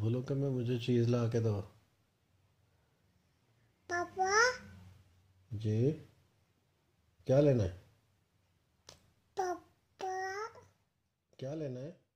बोलो कि मैं मुझे चीज़ ला के दो पापा जी क्या लेना है पापा क्या लेना है